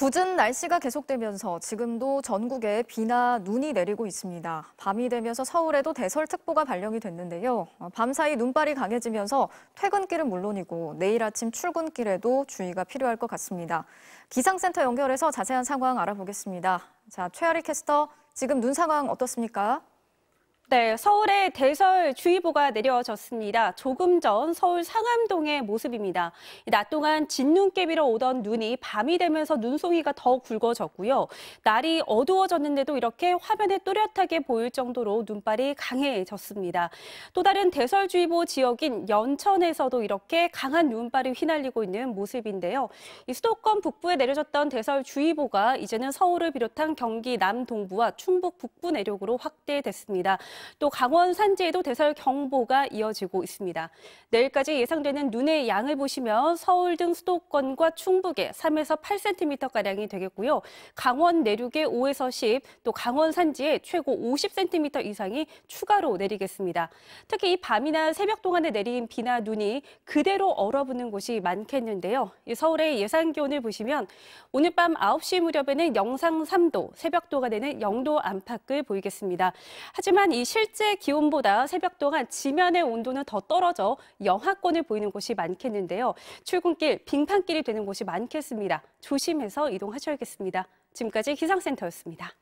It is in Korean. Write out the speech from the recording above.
굳은 날씨가 계속되면서 지금도 전국에 비나 눈이 내리고 있습니다. 밤이 되면서 서울에도 대설특보가 발령이 됐는데요. 어, 밤사이 눈발이 강해지면서 퇴근길은 물론이고 내일 아침 출근길에도 주의가 필요할 것 같습니다. 기상센터 연결해서 자세한 상황 알아보겠습니다. 자, 최아리 캐스터, 지금 눈 상황 어떻습니까? 네, 서울에 대설 주의보가 내려졌습니다. 조금 전 서울 상암동의 모습입니다. 낮 동안 진눈깨비로 오던 눈이 밤이 되면서 눈송이가 더 굵어졌고요. 날이 어두워졌는데도 이렇게 화면에 또렷하게 보일 정도로 눈발이 강해졌습니다. 또 다른 대설주의보 지역인 연천에서도 이렇게 강한 눈발이 휘날리고 있는 모습인데요. 이 수도권 북부에 내려졌던 대설주의보가 이제는 서울을 비롯한 경기 남동부와 충북 북부 내륙으로 확대됐습니다. 또 강원 산지에도 대설 경보가 이어지고 있습니다. 내일까지 예상되는 눈의 양을 보시면 서울 등 수도권과 충북에 3에서 8cm가량이 되겠고요. 강원 내륙에 5에서 10, 또 강원 산지에 최고 50cm 이상이 추가로 내리겠습니다. 특히 밤이나 새벽 동안에 내린 비나 눈이 그대로 얼어붙는 곳이 많겠는데요. 서울의 예상 기온을 보시면 오늘 밤 9시 무렵에는 영상 3도, 새벽 도가 되는 0도 안팎을 보이겠습니다. 하지만 이 실제 기온보다 새벽 동안 지면의 온도는 더 떨어져 영하권을 보이는 곳이 많겠는데요. 출근길, 빙판길이 되는 곳이 많겠습니다. 조심해서 이동하셔야겠습니다. 지금까지 기상센터였습니다.